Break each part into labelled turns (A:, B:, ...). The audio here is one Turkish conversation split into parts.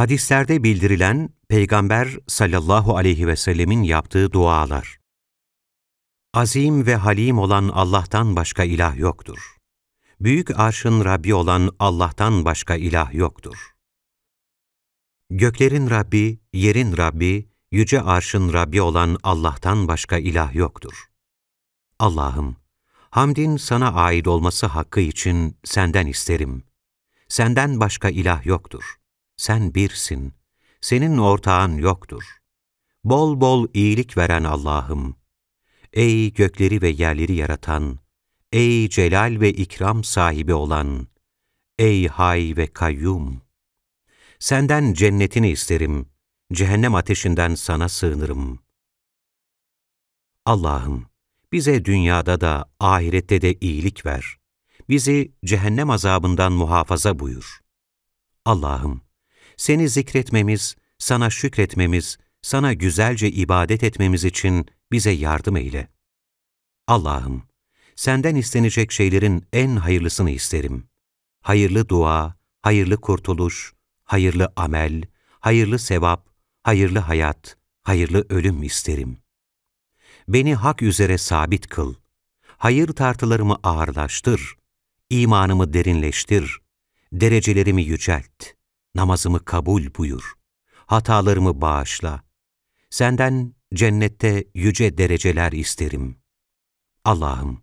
A: Hadislerde bildirilen Peygamber sallallahu aleyhi ve sellemin yaptığı dualar. Azim ve halim olan Allah'tan başka ilah yoktur. Büyük arşın Rabbi olan Allah'tan başka ilah yoktur. Göklerin Rabbi, yerin Rabbi, yüce arşın Rabbi olan Allah'tan başka ilah yoktur. Allah'ım, hamdin sana ait olması hakkı için senden isterim. Senden başka ilah yoktur.'' sen birsin, senin ortağın yoktur. Bol bol iyilik veren Allah'ım, ey gökleri ve yerleri yaratan, ey celal ve ikram sahibi olan, ey hay ve kayyum! Senden cennetini isterim, cehennem ateşinden sana sığınırım. Allah'ım, bize dünyada da ahirette de iyilik ver. Bizi cehennem azabından muhafaza buyur. Allah'ım, seni zikretmemiz, sana şükretmemiz, sana güzelce ibadet etmemiz için bize yardım eyle. Allah'ım, senden istenecek şeylerin en hayırlısını isterim. Hayırlı dua, hayırlı kurtuluş, hayırlı amel, hayırlı sevap, hayırlı hayat, hayırlı ölüm isterim. Beni hak üzere sabit kıl. Hayır tartılarımı ağırlaştır. imanımı derinleştir. Derecelerimi yücelt.'' namazımı kabul buyur. Hatalarımı bağışla. Senden cennette yüce dereceler isterim. Allah'ım,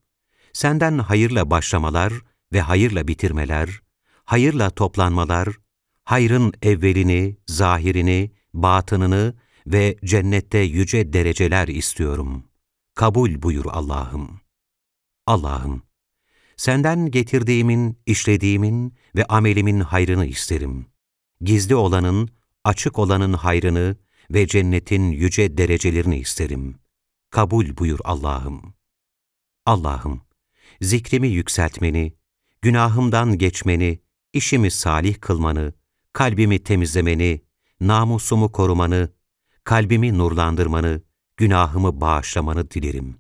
A: senden hayırla başlamalar ve hayırla bitirmeler, hayırla toplanmalar, hayrın evvelini, zahirini, batınını ve cennette yüce dereceler istiyorum. Kabul buyur Allah'ım. Allah'ım, senden getirdiğimin, işlediğimin ve amelimin hayrını isterim.'' gizli olanın, açık olanın hayrını ve cennetin yüce derecelerini isterim. Kabul buyur Allah'ım. Allah'ım, zikrimi yükseltmeni, günahımdan geçmeni, işimi salih kılmanı, kalbimi temizlemeni, namusumu korumanı, kalbimi nurlandırmanı, günahımı bağışlamanı dilerim.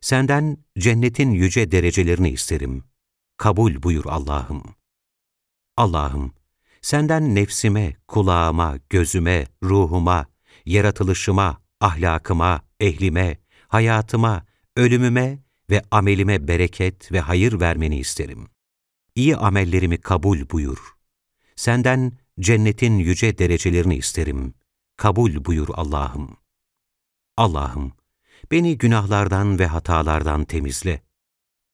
A: Senden cennetin yüce derecelerini isterim. Kabul buyur Allah'ım. Allah'ım, senden nefsime, kulağıma, gözüme, ruhuma, yaratılışıma, ahlakıma, ehlime, hayatıma, ölümüme ve amelime bereket ve hayır vermeni isterim. İyi amellerimi kabul buyur. Senden cennetin yüce derecelerini isterim. Kabul buyur Allah'ım. Allah'ım, beni günahlardan ve hatalardan temizle.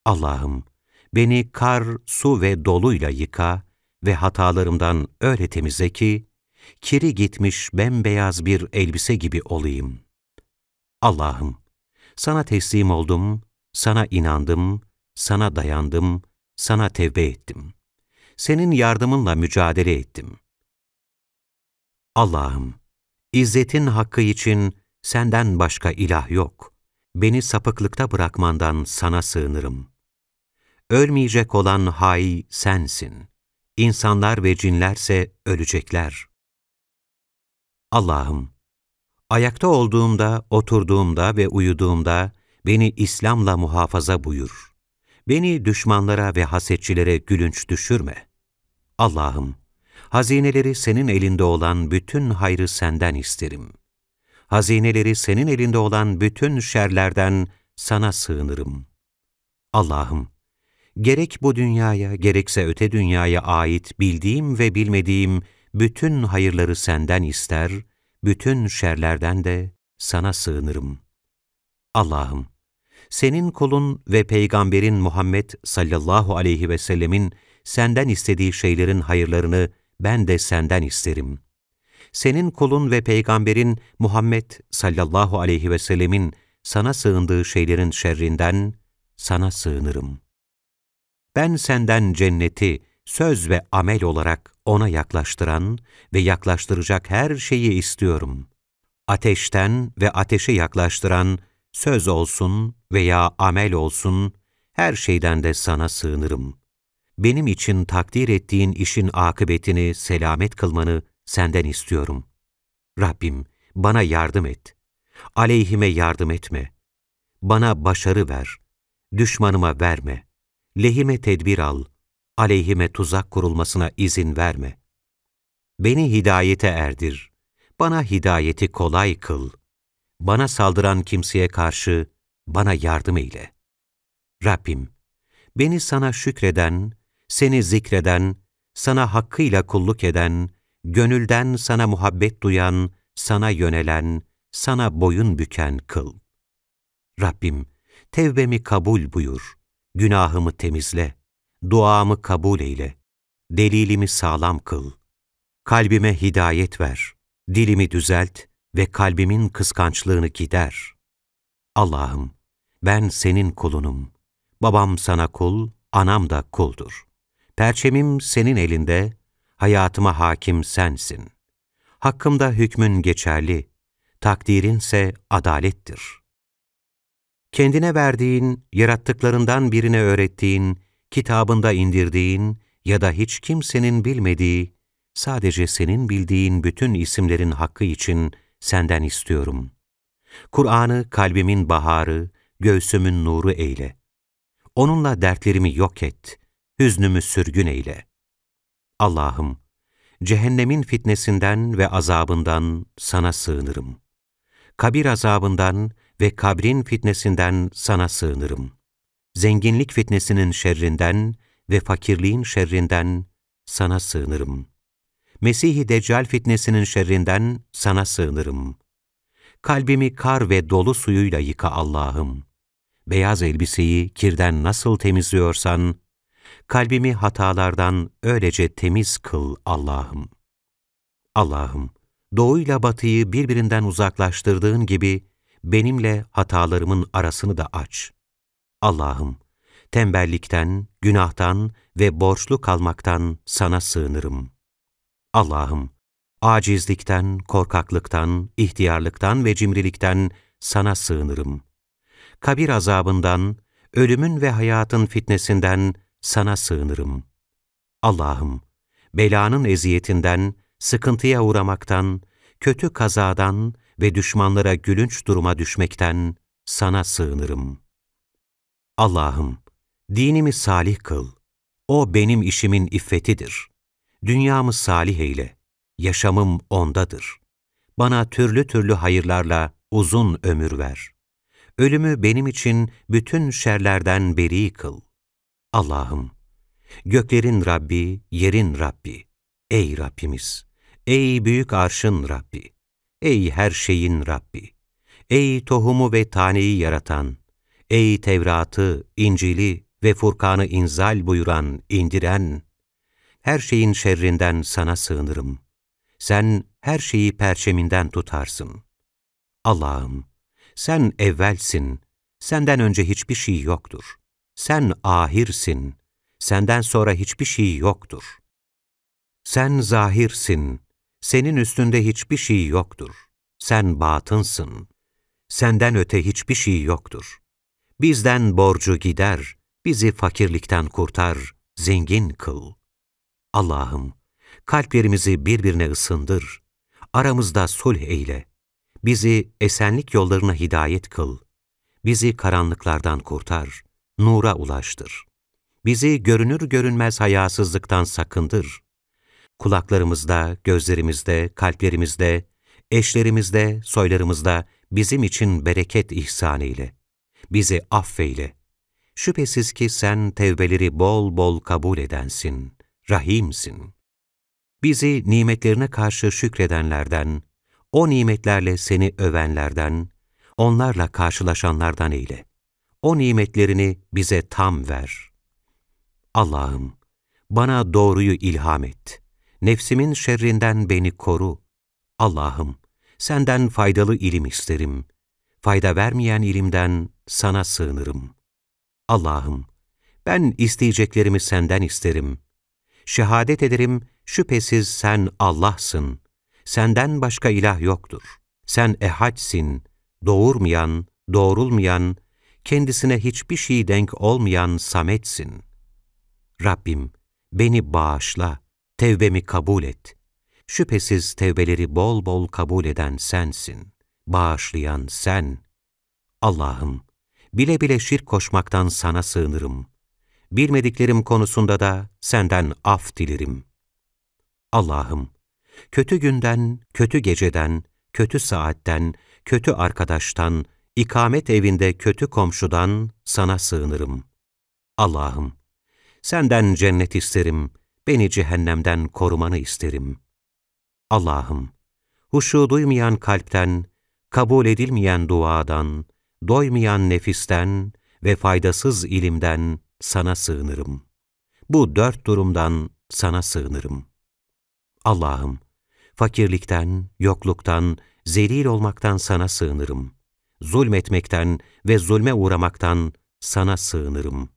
A: Allah'ım, beni kar, su ve doluyla yıka ve hatalarımdan öyle temizle ki, kiri gitmiş bembeyaz bir elbise gibi olayım. Allah'ım, sana teslim oldum, sana inandım, sana dayandım, sana tevbe ettim. Senin yardımınla mücadele ettim. Allah'ım, izzetin hakkı için senden başka ilah yok. Beni sapıklıkta bırakmandan sana sığınırım. Ölmeyecek olan hay sensin. İnsanlar ve cinlerse ölecekler. Allah'ım, ayakta olduğumda, oturduğumda ve uyuduğumda beni İslam'la muhafaza buyur. Beni düşmanlara ve hasetçilere gülünç düşürme. Allah'ım, hazineleri senin elinde olan bütün hayrı senden isterim. Hazineleri senin elinde olan bütün şerlerden sana sığınırım. Allah'ım, gerek bu dünyaya gerekse öte dünyaya ait bildiğim ve bilmediğim bütün hayırları senden ister, bütün şerlerden de sana sığınırım. Allah'ım, senin kulun ve Peygamberin Muhammed sallallahu aleyhi ve sellemin senden istediği şeylerin hayırlarını ben de senden isterim. Senin kulun ve Peygamberin Muhammed sallallahu aleyhi ve sellemin sana sığındığı şeylerin şerrinden sana sığınırım.'' ben senden cenneti söz ve amel olarak ona yaklaştıran ve yaklaştıracak her şeyi istiyorum. Ateşten ve ateşe yaklaştıran söz olsun veya amel olsun, her şeyden de sana sığınırım. Benim için takdir ettiğin işin akıbetini selamet kılmanı senden istiyorum. Rabbim bana yardım et. Aleyhime yardım etme. Bana başarı ver. Düşmanıma verme.'' lehime tedbir al, aleyhime tuzak kurulmasına izin verme. Beni hidayete erdir, bana hidayeti kolay kıl. Bana saldıran kimseye karşı bana yardım eyle. Rabbim, beni sana şükreden, seni zikreden, sana hakkıyla kulluk eden, gönülden sana muhabbet duyan, sana yönelen, sana boyun büken kıl. Rabbim, tevbemi kabul buyur.'' Günahımı temizle, duamı kabul eyle, delilimi sağlam kıl. Kalbime hidayet ver, dilimi düzelt ve kalbimin kıskançlığını gider. Allah'ım, ben senin kulunum. Babam sana kul, anam da kuldur. Perçemim senin elinde, hayatıma hakim sensin. Hakkımda hükmün geçerli, takdirinse adalettir.'' kendine verdiğin, yarattıklarından birine öğrettiğin, kitabında indirdiğin ya da hiç kimsenin bilmediği, sadece senin bildiğin bütün isimlerin hakkı için senden istiyorum. Kur'an'ı kalbimin baharı, göğsümün nuru eyle. Onunla dertlerimi yok et, hüznümü sürgün eyle. Allah'ım, cehennemin fitnesinden ve azabından sana sığınırım. Kabir azabından ve kabrin fitnesinden sana sığınırım. Zenginlik fitnesinin şerrinden ve fakirliğin şerrinden sana sığınırım. Mesih-i Deccal fitnesinin şerrinden sana sığınırım. Kalbimi kar ve dolu suyuyla yıka Allah'ım. Beyaz elbiseyi kirden nasıl temizliyorsan, kalbimi hatalardan öylece temiz kıl Allah'ım. Allah'ım, doğuyla batıyı birbirinden uzaklaştırdığın gibi, benimle hatalarımın arasını da aç. Allah'ım, tembellikten, günahtan ve borçlu kalmaktan sana sığınırım. Allah'ım, acizlikten, korkaklıktan, ihtiyarlıktan ve cimrilikten sana sığınırım. Kabir azabından, ölümün ve hayatın fitnesinden sana sığınırım. Allah'ım, belanın eziyetinden, sıkıntıya uğramaktan, kötü kazadan, ve düşmanlara gülünç duruma düşmekten sana sığınırım. Allah'ım, dinimi salih kıl. O benim işimin iffetidir. Dünyamı salih eyle. Yaşamım ondadır. Bana türlü türlü hayırlarla uzun ömür ver. Ölümü benim için bütün şerlerden beri kıl. Allah'ım, göklerin Rabbi, yerin Rabbi, ey Rabbimiz, ey büyük arşın Rabbi, Ey her şeyin Rabbi! Ey tohumu ve taneyi yaratan! Ey Tevrat'ı, İncil'i ve Furkan'ı inzal buyuran, indiren! Her şeyin şerrinden sana sığınırım. Sen her şeyi perçeminden tutarsın. Allah'ım! Sen evvelsin, senden önce hiçbir şey yoktur. Sen ahirsin, senden sonra hiçbir şey yoktur. Sen zahirsin, senin üstünde hiçbir şey yoktur. Sen batınsın. Senden öte hiçbir şey yoktur. Bizden borcu gider, bizi fakirlikten kurtar, zengin kıl. Allah'ım, kalplerimizi birbirine ısındır. Aramızda sulh eyle. Bizi esenlik yollarına hidayet kıl. Bizi karanlıklardan kurtar, nura ulaştır. Bizi görünür görünmez hayasızlıktan sakındır kulaklarımızda, gözlerimizde, kalplerimizde, eşlerimizde, soylarımızda bizim için bereket ihsan eyle. Bizi affeyle. Şüphesiz ki sen tevbeleri bol bol kabul edensin, rahimsin. Bizi nimetlerine karşı şükredenlerden, o nimetlerle seni övenlerden, onlarla karşılaşanlardan eyle. O nimetlerini bize tam ver. Allah'ım, bana doğruyu ilham et.'' nefsimin şerrinden beni koru. Allah'ım, senden faydalı ilim isterim. Fayda vermeyen ilimden sana sığınırım. Allah'ım, ben isteyeceklerimi senden isterim. Şehadet ederim, şüphesiz sen Allah'sın. Senden başka ilah yoktur. Sen ehadsin, doğurmayan, doğrulmayan, kendisine hiçbir şey denk olmayan Samet'sin. Rabbim, beni bağışla.'' Tevbemi kabul et. Şüphesiz tevbeleri bol bol kabul eden sensin. Bağışlayan sen. Allah'ım, bile bile şirk koşmaktan sana sığınırım. Bilmediklerim konusunda da senden af dilerim. Allah'ım, kötü günden, kötü geceden, kötü saatten, kötü arkadaştan, ikamet evinde kötü komşudan sana sığınırım. Allah'ım, senden cennet isterim, beni cehennemden korumanı isterim. Allah'ım, huşu duymayan kalpten, kabul edilmeyen duadan, doymayan nefisten ve faydasız ilimden sana sığınırım. Bu dört durumdan sana sığınırım. Allah'ım, fakirlikten, yokluktan, zelil olmaktan sana sığınırım. Zulmetmekten ve zulme uğramaktan sana sığınırım.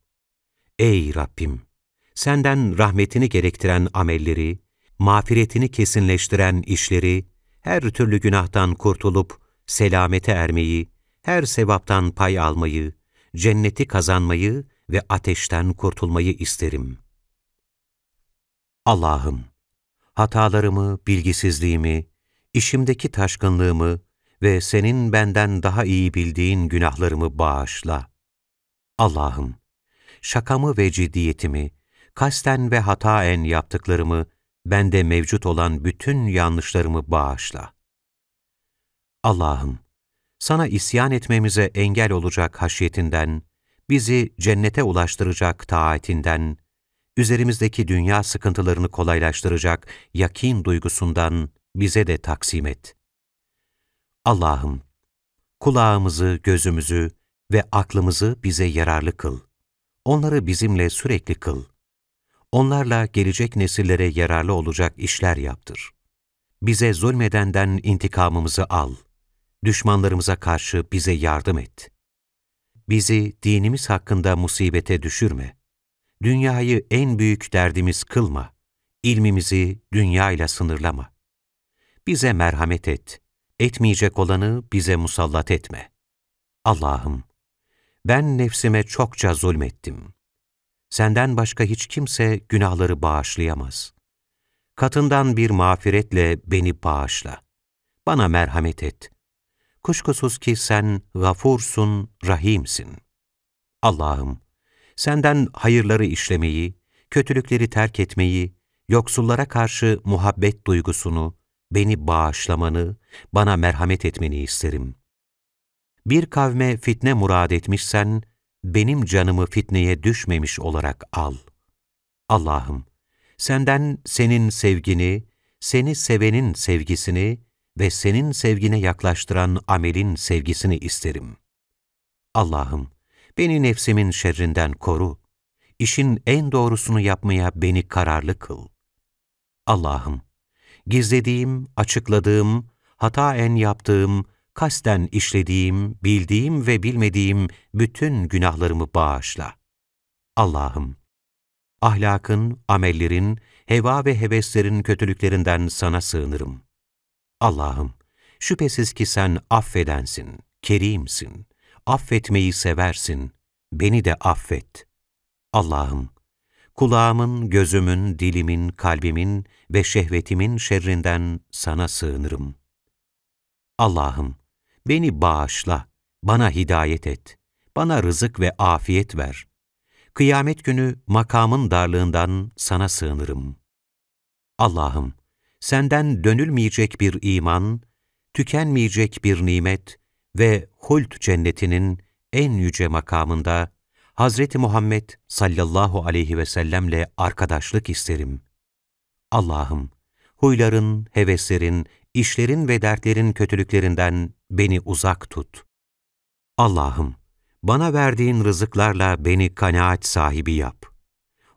A: Ey Rabbim! senden rahmetini gerektiren amelleri, mağfiretini kesinleştiren işleri, her türlü günahtan kurtulup selamete ermeyi, her sevaptan pay almayı, cenneti kazanmayı ve ateşten kurtulmayı isterim. Allah'ım, hatalarımı, bilgisizliğimi, işimdeki taşkınlığımı ve senin benden daha iyi bildiğin günahlarımı bağışla. Allah'ım, şakamı ve ciddiyetimi, kasten ve hataen yaptıklarımı, bende mevcut olan bütün yanlışlarımı bağışla. Allah'ım, sana isyan etmemize engel olacak haşiyetinden, bizi cennete ulaştıracak taatinden, üzerimizdeki dünya sıkıntılarını kolaylaştıracak yakin duygusundan bize de taksim et. Allah'ım, kulağımızı, gözümüzü ve aklımızı bize yararlı kıl. Onları bizimle sürekli kıl onlarla gelecek nesillere yararlı olacak işler yaptır. Bize zulmedenden intikamımızı al. Düşmanlarımıza karşı bize yardım et. Bizi dinimiz hakkında musibete düşürme. Dünyayı en büyük derdimiz kılma. İlmimizi dünyayla sınırlama. Bize merhamet et. Etmeyecek olanı bize musallat etme. Allah'ım, ben nefsime çokça zulmettim.'' senden başka hiç kimse günahları bağışlayamaz. Katından bir mağfiretle beni bağışla. Bana merhamet et. Kuşkusuz ki sen gafursun, rahimsin. Allah'ım, senden hayırları işlemeyi, kötülükleri terk etmeyi, yoksullara karşı muhabbet duygusunu, beni bağışlamanı, bana merhamet etmeni isterim. Bir kavme fitne murad etmişsen, benim canımı fitneye düşmemiş olarak al. Allah'ım, senden senin sevgini, seni sevenin sevgisini ve senin sevgine yaklaştıran amelin sevgisini isterim. Allah'ım, beni nefsimin şerrinden koru, işin en doğrusunu yapmaya beni kararlı kıl. Allah'ım, gizlediğim, açıkladığım, hataen yaptığım kasten işlediğim, bildiğim ve bilmediğim bütün günahlarımı bağışla. Allah'ım, ahlakın, amellerin, heva ve heveslerin kötülüklerinden sana sığınırım. Allah'ım, şüphesiz ki sen affedensin, kerimsin, affetmeyi seversin, beni de affet. Allah'ım, kulağımın, gözümün, dilimin, kalbimin ve şehvetimin şerrinden sana sığınırım. Allah'ım, Beni bağışla, bana hidayet et, bana rızık ve afiyet ver. Kıyamet günü makamın darlığından sana sığınırım. Allah'ım, senden dönülmeyecek bir iman, tükenmeyecek bir nimet ve hult cennetinin en yüce makamında Hazreti Muhammed sallallahu aleyhi ve sellemle arkadaşlık isterim. Allah'ım, huyların, heveslerin, işlerin ve dertlerin kötülüklerinden beni uzak tut. Allah'ım, bana verdiğin rızıklarla beni kanaat sahibi yap.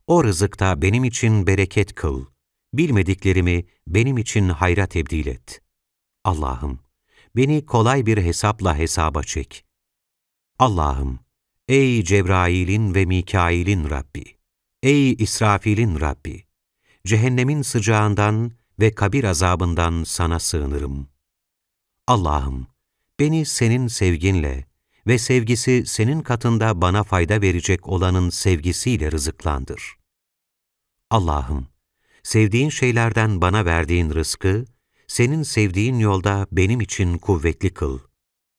A: O rızıkta benim için bereket kıl, bilmediklerimi benim için hayra tebdil et. Allah'ım, beni kolay bir hesapla hesaba çek. Allah'ım, ey Cebrail'in ve Mikail'in Rabbi, ey İsrafil'in Rabbi, cehennemin sıcağından ve kabir azabından sana sığınırım. Allah'ım, beni senin sevginle ve sevgisi senin katında bana fayda verecek olanın sevgisiyle rızıklandır. Allah'ım, sevdiğin şeylerden bana verdiğin rızkı, senin sevdiğin yolda benim için kuvvetli kıl.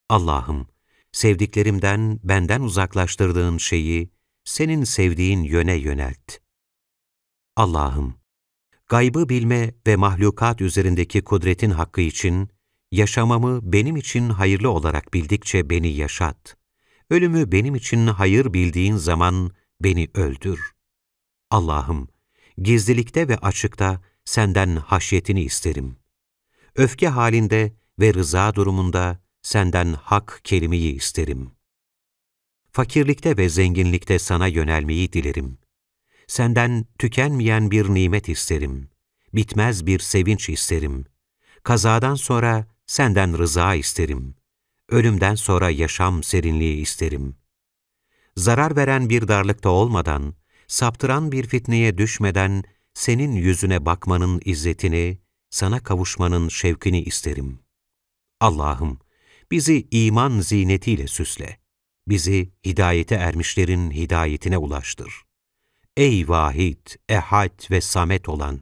A: Allah'ım, sevdiklerimden benden uzaklaştırdığın şeyi, senin sevdiğin yöne yönelt. Allah'ım, gaybı bilme ve mahlukat üzerindeki kudretin hakkı için, yaşamamı benim için hayırlı olarak bildikçe beni yaşat. Ölümü benim için hayır bildiğin zaman beni öldür. Allah'ım, gizlilikte ve açıkta senden haşyetini isterim. Öfke halinde ve rıza durumunda senden hak kelimeyi isterim. Fakirlikte ve zenginlikte sana yönelmeyi dilerim. Senden tükenmeyen bir nimet isterim, bitmez bir sevinç isterim. Kazadan sonra senden rıza isterim. Ölümden sonra yaşam serinliği isterim. Zarar veren bir darlıkta olmadan, saptıran bir fitneye düşmeden senin yüzüne bakmanın izzetini, sana kavuşmanın şevkini isterim. Allah'ım, bizi iman zinetiyle süsle. Bizi hidayete ermişlerin hidayetine ulaştır. Ey vahid, ehad ve samet olan,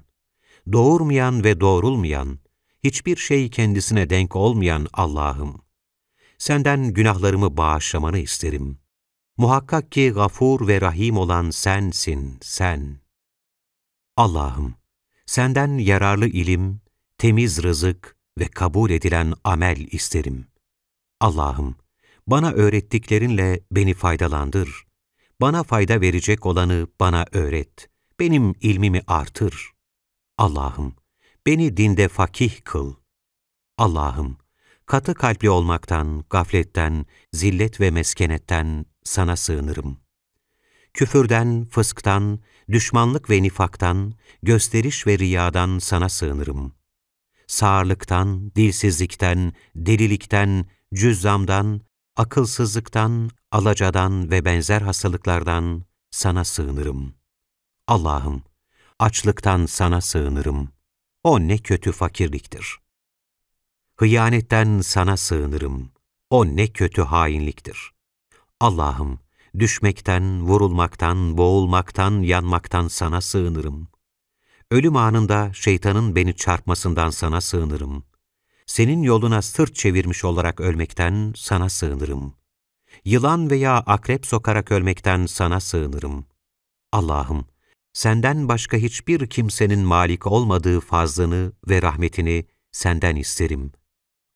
A: doğurmayan ve doğrulmayan, hiçbir şey kendisine denk olmayan Allah'ım, senden günahlarımı bağışlamanı isterim. Muhakkak ki gafur ve rahim olan sensin, sen. Allah'ım, senden yararlı ilim, temiz rızık ve kabul edilen amel isterim. Allah'ım, bana öğrettiklerinle beni faydalandır.'' bana fayda verecek olanı bana öğret. Benim ilmimi artır. Allah'ım, beni dinde fakih kıl. Allah'ım, katı kalpli olmaktan, gafletten, zillet ve meskenetten sana sığınırım. Küfürden, fısktan, düşmanlık ve nifaktan, gösteriş ve riyadan sana sığınırım. Sağırlıktan, dilsizlikten, delilikten, cüzzamdan, akılsızlıktan, alacadan ve benzer hastalıklardan sana sığınırım. Allah'ım, açlıktan sana sığınırım. O ne kötü fakirliktir. Hıyanetten sana sığınırım. O ne kötü hainliktir. Allah'ım, düşmekten, vurulmaktan, boğulmaktan, yanmaktan sana sığınırım. Ölüm anında şeytanın beni çarpmasından sana sığınırım.'' senin yoluna sırt çevirmiş olarak ölmekten sana sığınırım. Yılan veya akrep sokarak ölmekten sana sığınırım. Allah'ım, senden başka hiçbir kimsenin malik olmadığı fazlını ve rahmetini senden isterim.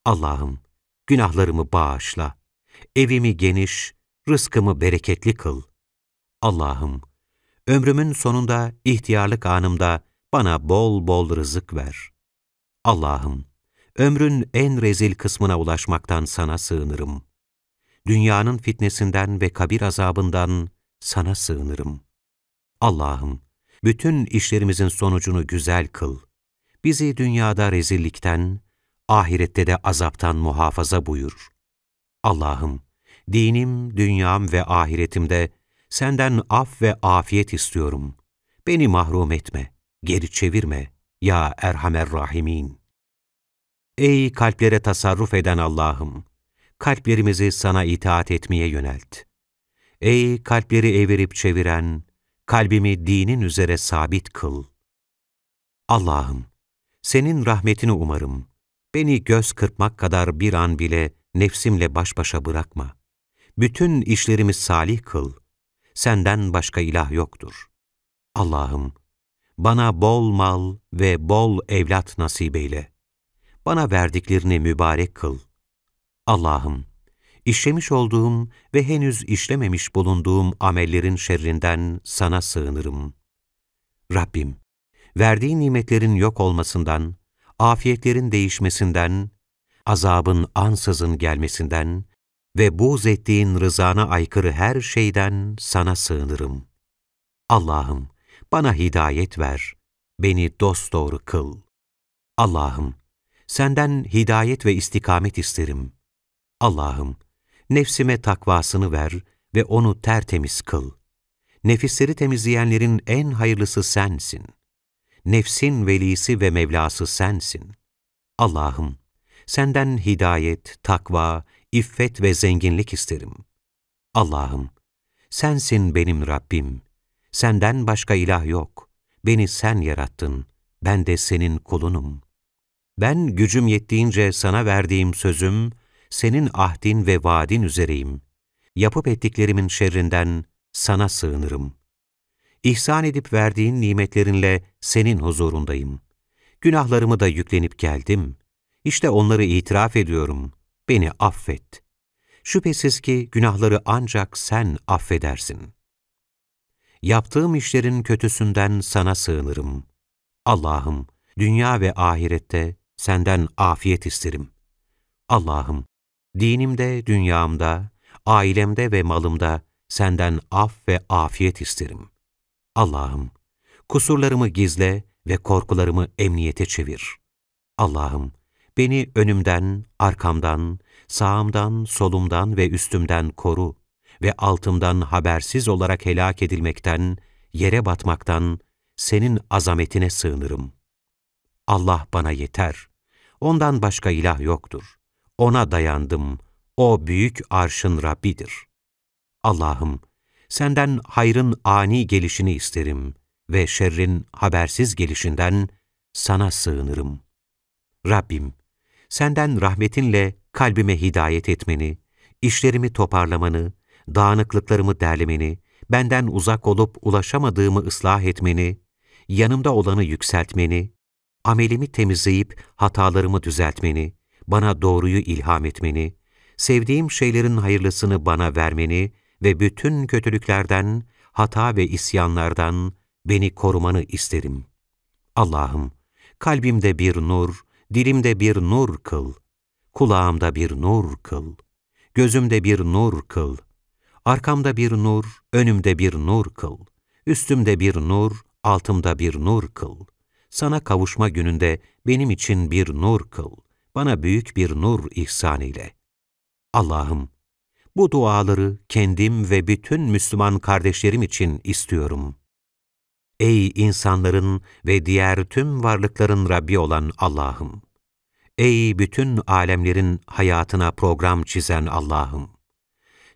A: Allah'ım, günahlarımı bağışla. Evimi geniş, rızkımı bereketli kıl. Allah'ım, ömrümün sonunda ihtiyarlık anımda bana bol bol rızık ver. Allah'ım, Ömrün en rezil kısmına ulaşmaktan sana sığınırım. Dünyanın fitnesinden ve kabir azabından sana sığınırım. Allah'ım, bütün işlerimizin sonucunu güzel kıl. Bizi dünyada rezillikten, ahirette de azaptan muhafaza buyur. Allah'ım, dinim, dünyam ve ahiretimde senden af ve afiyet istiyorum. Beni mahrum etme, geri çevirme ya Erhamer Rahimin. Ey kalplere tasarruf eden Allah'ım! Kalplerimizi sana itaat etmeye yönelt. Ey kalpleri evirip çeviren, kalbimi dinin üzere sabit kıl. Allah'ım! Senin rahmetini umarım. Beni göz kırpmak kadar bir an bile nefsimle baş başa bırakma. Bütün işlerimi salih kıl. Senden başka ilah yoktur. Allah'ım! Bana bol mal ve bol evlat nasip eyle.'' bana verdiklerini mübarek kıl. Allah'ım, işlemiş olduğum ve henüz işlememiş bulunduğum amellerin şerrinden sana sığınırım. Rabbim, verdiğin nimetlerin yok olmasından, afiyetlerin değişmesinden, azabın ansızın gelmesinden ve buğz ettiğin rızana aykırı her şeyden sana sığınırım. Allah'ım, bana hidayet ver, beni dosdoğru kıl. Allah'ım, Senden hidayet ve istikamet isterim. Allah'ım, nefsime takvasını ver ve onu tertemiz kıl. Nefisleri temizleyenlerin en hayırlısı sensin. Nefsin velisi ve Mevlası sensin. Allah'ım, senden hidayet, takva, iffet ve zenginlik isterim. Allah'ım, sensin benim Rabbim. Senden başka ilah yok. Beni sen yarattın. Ben de senin kulunum.'' ben gücüm yettiğince sana verdiğim sözüm, senin ahdin ve vaadin üzereyim. Yapıp ettiklerimin şerrinden sana sığınırım. İhsan edip verdiğin nimetlerinle senin huzurundayım. Günahlarımı da yüklenip geldim. İşte onları itiraf ediyorum. Beni affet. Şüphesiz ki günahları ancak sen affedersin. Yaptığım işlerin kötüsünden sana sığınırım. Allah'ım, dünya ve ahirette senden afiyet isterim. Allah'ım, dinimde, dünyamda, ailemde ve malımda senden af ve afiyet isterim. Allah'ım, kusurlarımı gizle ve korkularımı emniyete çevir. Allah'ım, beni önümden, arkamdan, sağımdan, solumdan ve üstümden koru ve altımdan habersiz olarak helak edilmekten, yere batmaktan, senin azametine sığınırım. Allah bana yeter. Ondan başka ilah yoktur. Ona dayandım. O büyük arşın Rabbidir. Allah'ım, senden hayrın ani gelişini isterim ve şerrin habersiz gelişinden sana sığınırım. Rabbim, senden rahmetinle kalbime hidayet etmeni, işlerimi toparlamanı, dağınıklıklarımı derlemeni, benden uzak olup ulaşamadığımı ıslah etmeni, yanımda olanı yükseltmeni, amelimi temizleyip hatalarımı düzeltmeni, bana doğruyu ilham etmeni, sevdiğim şeylerin hayırlısını bana vermeni ve bütün kötülüklerden, hata ve isyanlardan beni korumanı isterim. Allah'ım, kalbimde bir nur, dilimde bir nur kıl, kulağımda bir nur kıl, gözümde bir nur kıl, arkamda bir nur, önümde bir nur kıl, üstümde bir nur, altımda bir nur kıl.'' sana kavuşma gününde benim için bir nur kıl, bana büyük bir nur ihsan ile. Allah'ım, bu duaları kendim ve bütün Müslüman kardeşlerim için istiyorum. Ey insanların ve diğer tüm varlıkların Rabbi olan Allah'ım! Ey bütün alemlerin hayatına program çizen Allah'ım!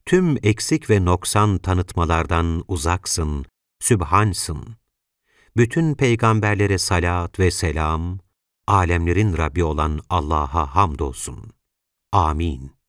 A: Tüm eksik ve noksan tanıtmalardan uzaksın, sübhansın bütün peygamberlere salat ve selam, alemlerin Rabbi olan Allah'a hamdolsun. Amin.